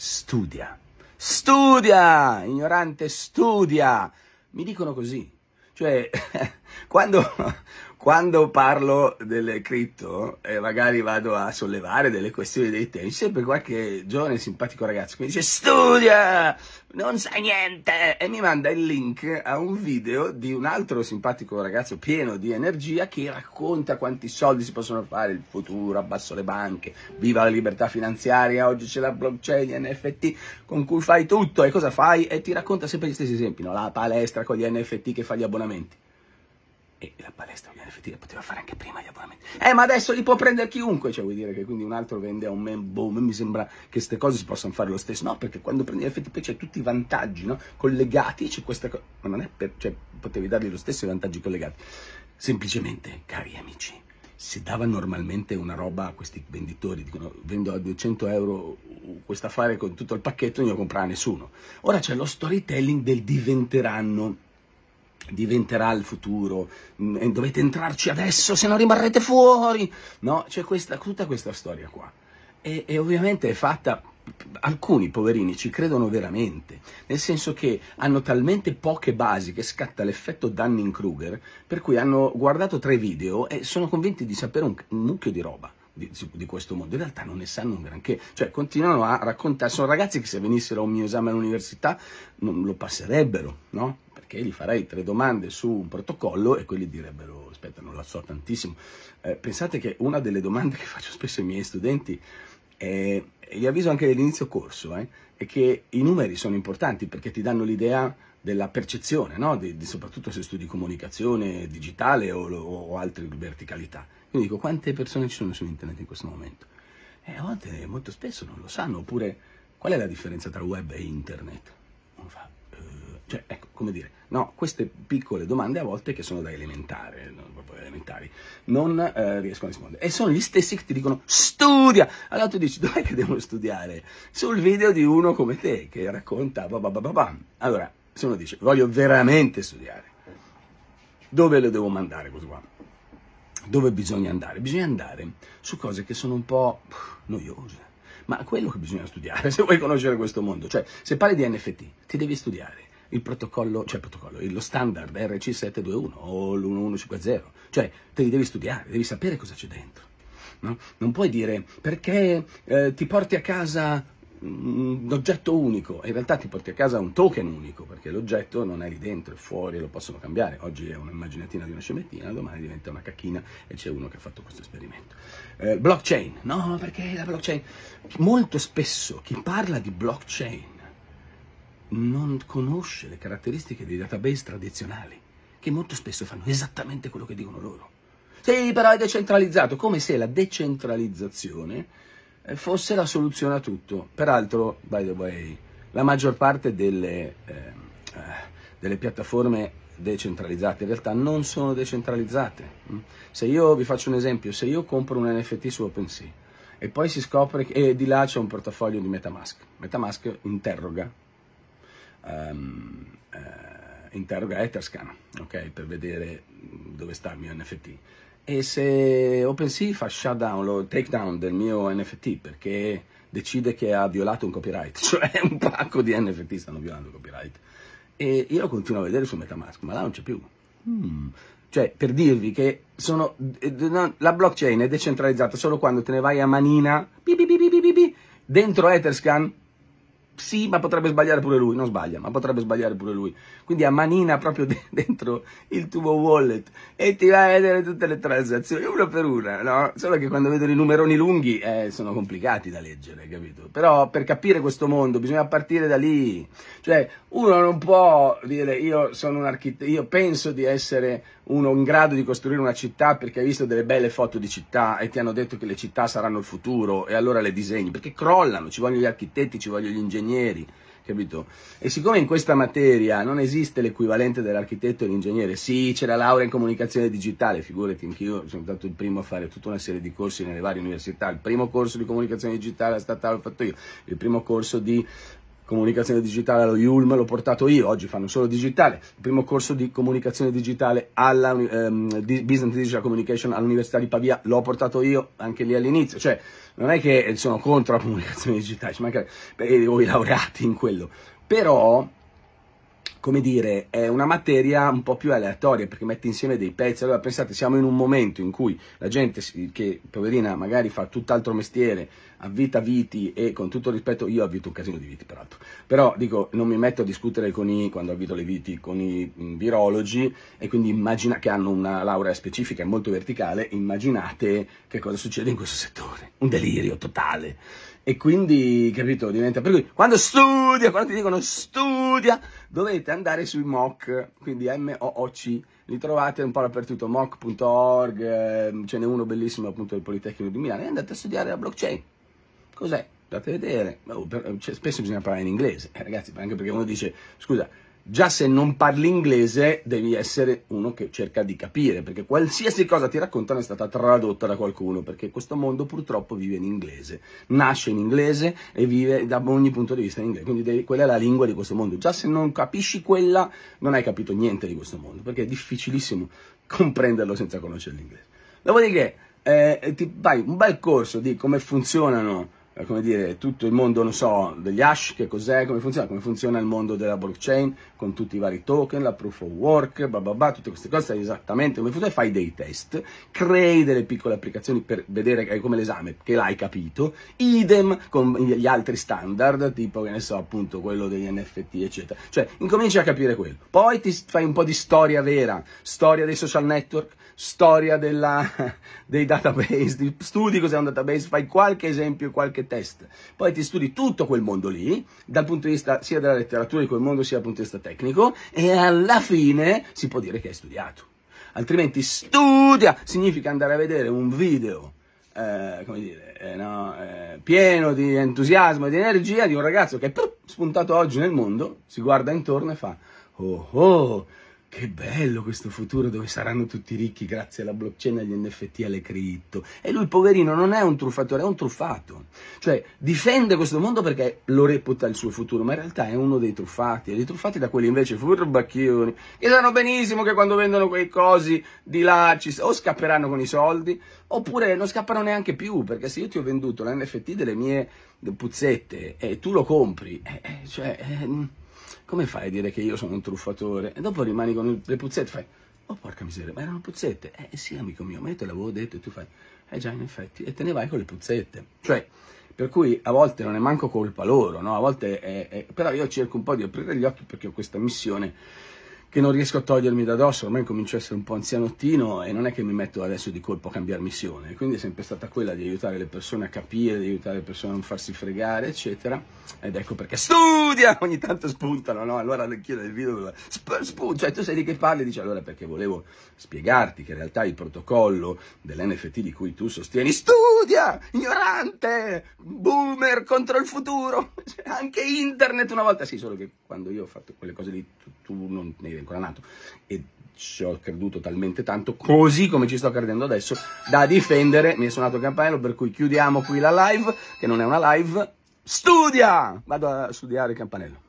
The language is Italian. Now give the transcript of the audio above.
studia. Studia, ignorante, studia. Mi dicono così. Cioè, quando, quando parlo delle cripto e eh, magari vado a sollevare delle questioni dei temi, sempre qualche giovane simpatico ragazzo che mi dice studia, non sai niente e mi manda il link a un video di un altro simpatico ragazzo pieno di energia che racconta quanti soldi si possono fare, il futuro, abbasso le banche, viva la libertà finanziaria, oggi c'è la blockchain, NFT con cui fai tutto e cosa fai e ti racconta sempre gli stessi esempi, no? la palestra con gli NFT che fa gli abbonamenti. E la palestra con gli poteva fare anche prima gli abbonamenti. Eh, ma adesso li può prendere chiunque. Cioè, vuol dire che quindi un altro vende a un man, boom, mi sembra che queste cose si possano fare lo stesso. No, perché quando prendi l'FTP c'è tutti i vantaggi, no? Collegati, c'è questa cosa. Ma non è per... Cioè, potevi dargli lo stesso i vantaggi collegati. Semplicemente, cari amici, se dava normalmente una roba a questi venditori, dicono vendo a 200 euro questo affare con tutto il pacchetto, non lo comprerà nessuno. Ora c'è lo storytelling del diventeranno diventerà il futuro, mm, dovete entrarci adesso se no rimarrete fuori, no? C'è questa, tutta questa storia qua. E, e, ovviamente è fatta, alcuni poverini ci credono veramente, nel senso che hanno talmente poche basi che scatta l'effetto Dunning-Kruger, per cui hanno guardato tre video e sono convinti di sapere un, un mucchio di roba. Di, di, questo mondo. In realtà non ne sanno granché, cioè continuano a raccontare. Sono ragazzi che se venissero a un mio esame all'università non lo passerebbero, no? perché gli farei tre domande su un protocollo e quelli direbbero, aspetta, non la so tantissimo. Eh, pensate che una delle domande che faccio spesso ai miei studenti è, e gli avviso anche all'inizio corso, eh, è che i numeri sono importanti perché ti danno l'idea della percezione, no? di, di, soprattutto se studi comunicazione digitale o, o, o altre verticalità. Quindi dico, quante persone ci sono su internet in questo momento? E eh, a volte, molto spesso, non lo sanno, oppure qual è la differenza tra web e internet? Uno fa, cioè, ecco, come dire, no, queste piccole domande a volte che sono da elementare, non proprio elementari, non eh, riescono a rispondere. E sono gli stessi che ti dicono studia! Allora tu dici, dov'è che devono studiare? Sul video di uno come te, che racconta bababababam. Allora, se uno dice, voglio veramente studiare, dove lo devo mandare questo qua? Dove bisogna andare? Bisogna andare su cose che sono un po' noiose. Ma quello che bisogna studiare, se vuoi conoscere questo mondo, cioè se parli di NFT, ti devi studiare il protocollo, cioè il protocollo, lo standard RC721 o l'1150, cioè te li devi studiare, devi sapere cosa c'è dentro. No? Non puoi dire perché eh, ti porti a casa un oggetto unico, in realtà ti porti a casa un token unico, perché l'oggetto non è lì dentro, è fuori, e lo possono cambiare. Oggi è un'immaginatina di una scemettina, domani diventa una cacchina e c'è uno che ha fatto questo esperimento. Eh, blockchain, no, perché la blockchain? Molto spesso chi parla di blockchain non conosce le caratteristiche dei database tradizionali, che molto spesso fanno esattamente quello che dicono loro. Sì, però è decentralizzato, come se la decentralizzazione eh, fosse la soluzione a tutto. Peraltro, by the way, la maggior parte delle, eh, eh delle piattaforme decentralizzate in realtà non sono decentralizzate. Mm? Se io vi faccio un esempio, se io compro un NFT su OpenSea e poi si scopre che di là c'è un portafoglio di Metamask, Metamask interroga um, eh, interroga Etherscan okay, per vedere dove sta il mio NFT. E se OpenSea fa shutdown, lo takedown del mio NFT perché decide che ha violato un copyright, cioè un pacco di NFT stanno violando il copyright, e io continuo a vedere su Metamask, ma là non c'è più. Hmm. Cioè, per dirvi che sono, eh, la blockchain è decentralizzata solo quando te ne vai a manina, bi, bi, bi, dentro Etherscan sì, ma potrebbe sbagliare pure lui, non sbaglia, ma potrebbe sbagliare pure lui. Quindi a manina proprio de dentro il tuo wallet e ti va a vedere tutte le transazioni, una per una, no? Solo che quando vedono i numeroni lunghi eh, sono complicati da leggere, capito? Però per capire questo mondo bisogna partire da lì. Cioè, uno non può dire io sono un architetto, io penso di essere uno in grado di costruire una città perché hai visto delle belle foto di città e ti hanno detto che le città saranno il futuro e allora le disegni, perché crollano, ci vogliono gli architetti, ci vogliono gli ingegneri ingegneri, capito? E siccome in questa materia non esiste l'equivalente dell'architetto e dell'ingegnere, sì, c'è la laurea in comunicazione digitale, figurati, anch'io sono stato il primo a fare tutta una serie di corsi nelle varie università, il primo corso di comunicazione digitale statale l'ho fatto io, il primo corso di comunicazione digitale allo IULM, l'ho portato io, oggi fanno solo digitale, il primo corso di comunicazione digitale alla um, di Business Digital Communication all'Università di Pavia, l'ho portato io anche lì all'inizio, cioè non è che sono contro la comunicazione digitale, ci manca, o i laureati in quello, però come dire, è una materia un po' più aleatoria perché mette insieme dei pezzi. Allora pensate, siamo in un momento in cui la gente che, poverina, magari fa tutt'altro mestiere, avvita viti e con tutto rispetto, io avvito un casino di viti peraltro, però dico, non mi metto a discutere con i, quando avvito le viti, con i mm, virologi e quindi immagina che hanno una laurea specifica e molto verticale, immaginate che cosa succede in questo settore, un delirio totale. E quindi, capito, diventa per cui quando studia, quando ti dicono studia, dovete andare andare sui MOOC, quindi M-O-O-C, li trovate un po' dappertutto, MOOC.org, ehm, ce n'è uno bellissimo appunto del Politecnico di Milano, e andate a studiare la blockchain. Cos'è? Andate a vedere. Oh, per, cioè, spesso bisogna parlare in inglese, eh, ragazzi, anche perché uno dice, scusa, Già se non parli inglese devi essere uno che cerca di capire, perché qualsiasi cosa ti raccontano è stata tradotta da qualcuno, perché questo mondo purtroppo vive in inglese, nasce in inglese e vive da ogni punto di vista in inglese, quindi devi, quella è la lingua di questo mondo. Già se non capisci quella non hai capito niente di questo mondo, perché è difficilissimo comprenderlo senza conoscere l'inglese. Dopodiché eh, ti fai un bel corso di come funzionano eh, come dire, tutto il mondo, non so, degli hash, che cos'è, come funziona, come funziona il mondo della blockchain, con tutti i vari token, la proof of work, bla bla bla, tutte queste cose, esattamente come funziona, fai dei test, crei delle piccole applicazioni per vedere eh, come l'esame, che l'hai capito, idem con gli altri standard, tipo, che ne so, appunto, quello degli NFT, eccetera. Cioè, incominci a capire quello. Poi ti fai un po' di storia vera, storia dei social network, storia della, dei database, ti studi cos'è un database, fai qualche esempio, qualche test, poi ti studi tutto quel mondo lì, dal punto di vista sia della letteratura di quel mondo sia dal punto di vista tecnico, e alla fine si può dire che hai studiato. Altrimenti studia significa andare a vedere un video eh, come dire, eh, no, eh, pieno di entusiasmo e di energia di un ragazzo che è spuntato oggi nel mondo, si guarda intorno e fa, oh oh, che bello questo futuro dove saranno tutti ricchi grazie alla blockchain, agli NFT, alle cripto. E lui, poverino, non è un truffatore, è un truffato. Cioè, difende questo mondo perché lo reputa il suo futuro, ma in realtà è uno dei truffati. E dei truffati da quelli invece furbacchioni, che sanno benissimo che quando vendono quei cosi di là ci, o scapperanno con i soldi, oppure non scappano neanche più, perché se io ti ho venduto l'NFT delle mie puzzette e eh, tu lo compri, eh, eh cioè... Eh, come fai a dire che io sono un truffatore? E dopo rimani con le puzzette, fai, oh porca miseria, ma erano puzzette. Eh sì, amico mio, ma io te l'avevo detto e tu fai, eh già, in effetti, e te ne vai con le puzzette. Cioè, per cui a volte non è manco colpa loro, no? A volte è, è... però io cerco un po' di aprire gli occhi perché ho questa missione che non riesco a togliermi da dosso, ormai comincio a essere un po' anzianottino e non è che mi metto adesso di colpo a cambiare missione, quindi è sempre stata quella di aiutare le persone a capire, di aiutare le persone a non farsi fregare, eccetera, ed ecco perché studia, ogni tanto spuntano, no? Allora chiedo del video, sp- sp- cioè tu sei di che parli, dici allora perché volevo spiegarti che in realtà il protocollo dell'NFT di cui tu sostieni, studia, ignorante, boomer contro il futuro, anche internet una volta, sì, solo che quando io ho fatto quelle cose lì tu, tu non ne eri ancora nato, e ci ho creduto talmente tanto, così come ci sto credendo adesso, da difendere, mi è suonato il campanello, per cui chiudiamo qui la live, che non è una live, studia! Vado a studiare il campanello.